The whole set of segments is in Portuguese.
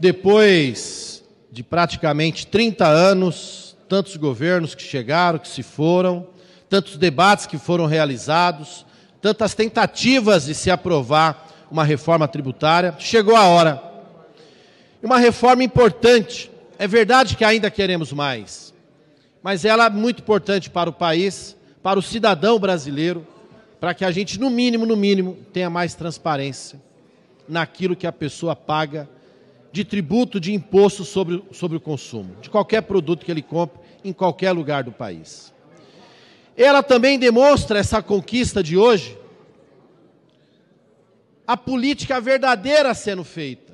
Depois de praticamente 30 anos, tantos governos que chegaram, que se foram, tantos debates que foram realizados, tantas tentativas de se aprovar uma reforma tributária, chegou a hora. Uma reforma importante. É verdade que ainda queremos mais, mas ela é muito importante para o país, para o cidadão brasileiro, para que a gente, no mínimo, no mínimo, tenha mais transparência naquilo que a pessoa paga de tributo de imposto sobre, sobre o consumo, de qualquer produto que ele compre em qualquer lugar do país. Ela também demonstra essa conquista de hoje, a política verdadeira sendo feita,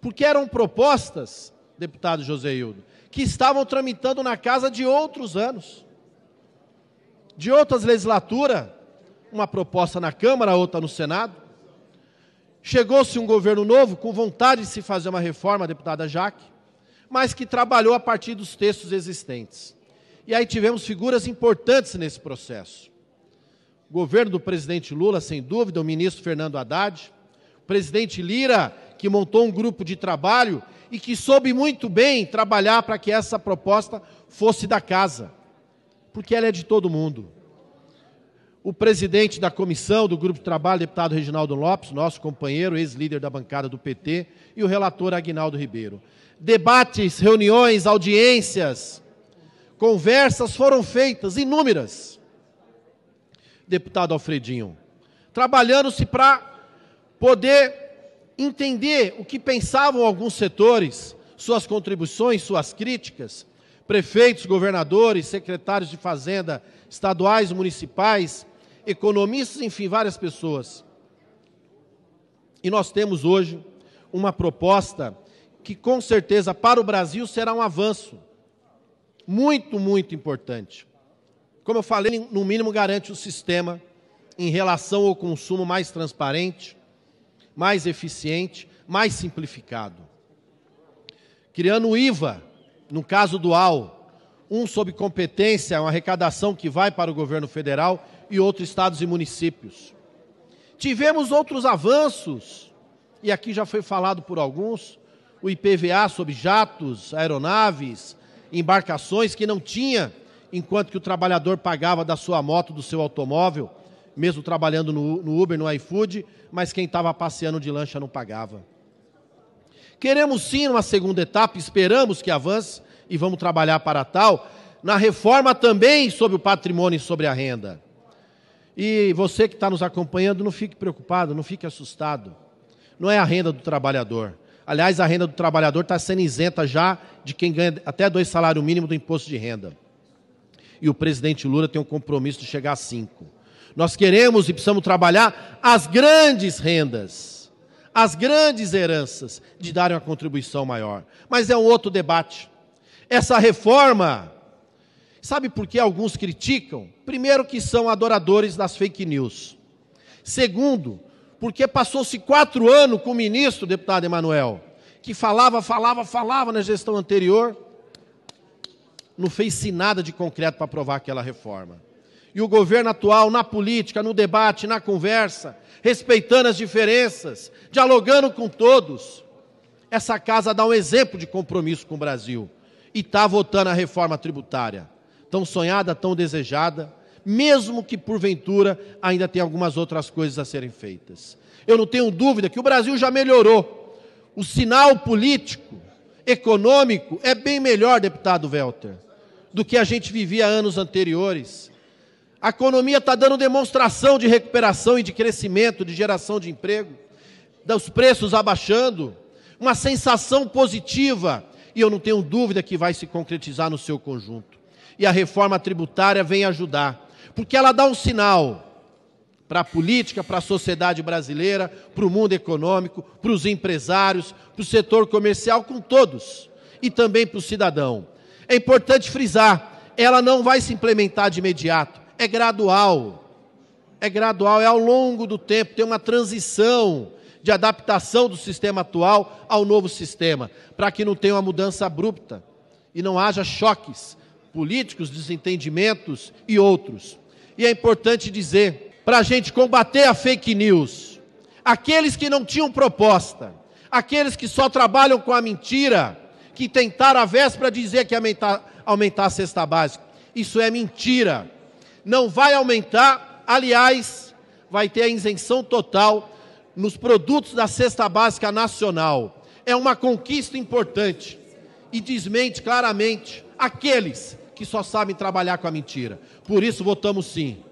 porque eram propostas, deputado José Hildo, que estavam tramitando na casa de outros anos, de outras legislaturas, uma proposta na Câmara, outra no Senado, Chegou-se um governo novo, com vontade de se fazer uma reforma, deputada Jaque, mas que trabalhou a partir dos textos existentes. E aí tivemos figuras importantes nesse processo. O governo do presidente Lula, sem dúvida, o ministro Fernando Haddad, o presidente Lira, que montou um grupo de trabalho e que soube muito bem trabalhar para que essa proposta fosse da casa, porque ela é de todo mundo o presidente da comissão do Grupo de Trabalho, deputado Reginaldo Lopes, nosso companheiro, ex-líder da bancada do PT, e o relator Agnaldo Ribeiro. Debates, reuniões, audiências, conversas foram feitas, inúmeras. Deputado Alfredinho, trabalhando-se para poder entender o que pensavam alguns setores, suas contribuições, suas críticas, prefeitos, governadores, secretários de fazenda estaduais, municipais, economistas, enfim, várias pessoas. E nós temos hoje uma proposta que, com certeza, para o Brasil será um avanço muito, muito importante. Como eu falei, no mínimo garante o sistema em relação ao consumo mais transparente, mais eficiente, mais simplificado. Criando o IVA, no caso dual, um sob competência, uma arrecadação que vai para o governo federal e outros estados e municípios. Tivemos outros avanços, e aqui já foi falado por alguns, o IPVA sobre jatos, aeronaves, embarcações que não tinha, enquanto que o trabalhador pagava da sua moto, do seu automóvel, mesmo trabalhando no, Uber, no iFood, mas quem estava passeando de lancha não pagava. Queremos sim uma segunda etapa, esperamos que avance e vamos trabalhar para tal, na reforma também sobre o patrimônio e sobre a renda. E você que está nos acompanhando, não fique preocupado, não fique assustado. Não é a renda do trabalhador. Aliás, a renda do trabalhador está sendo isenta já de quem ganha até dois salários mínimos do imposto de renda. E o presidente Lula tem um compromisso de chegar a cinco. Nós queremos e precisamos trabalhar as grandes rendas, as grandes heranças, de darem uma contribuição maior. Mas é um outro debate. Essa reforma Sabe por que alguns criticam? Primeiro, que são adoradores das fake news. Segundo, porque passou-se quatro anos com o ministro, deputado Emanuel, que falava, falava, falava na gestão anterior, não fez nada de concreto para aprovar aquela reforma. E o governo atual, na política, no debate, na conversa, respeitando as diferenças, dialogando com todos, essa casa dá um exemplo de compromisso com o Brasil e está votando a reforma tributária tão sonhada, tão desejada, mesmo que porventura ainda tenha algumas outras coisas a serem feitas. Eu não tenho dúvida que o Brasil já melhorou. O sinal político, econômico é bem melhor, deputado Welter, do que a gente vivia anos anteriores. A economia está dando demonstração de recuperação e de crescimento, de geração de emprego, dos preços abaixando, uma sensação positiva, e eu não tenho dúvida que vai se concretizar no seu conjunto e a reforma tributária vem ajudar, porque ela dá um sinal para a política, para a sociedade brasileira, para o mundo econômico, para os empresários, para o setor comercial, com todos, e também para o cidadão. É importante frisar, ela não vai se implementar de imediato, é gradual. É gradual, é ao longo do tempo, tem uma transição de adaptação do sistema atual ao novo sistema, para que não tenha uma mudança abrupta e não haja choques políticos, desentendimentos e outros. E é importante dizer, para a gente combater a fake news, aqueles que não tinham proposta, aqueles que só trabalham com a mentira, que tentaram a véspera dizer que ia aumentar, aumentar a cesta básica. Isso é mentira. Não vai aumentar, aliás, vai ter a isenção total nos produtos da cesta básica nacional. É uma conquista importante e desmente claramente aqueles que só sabem trabalhar com a mentira. Por isso votamos sim.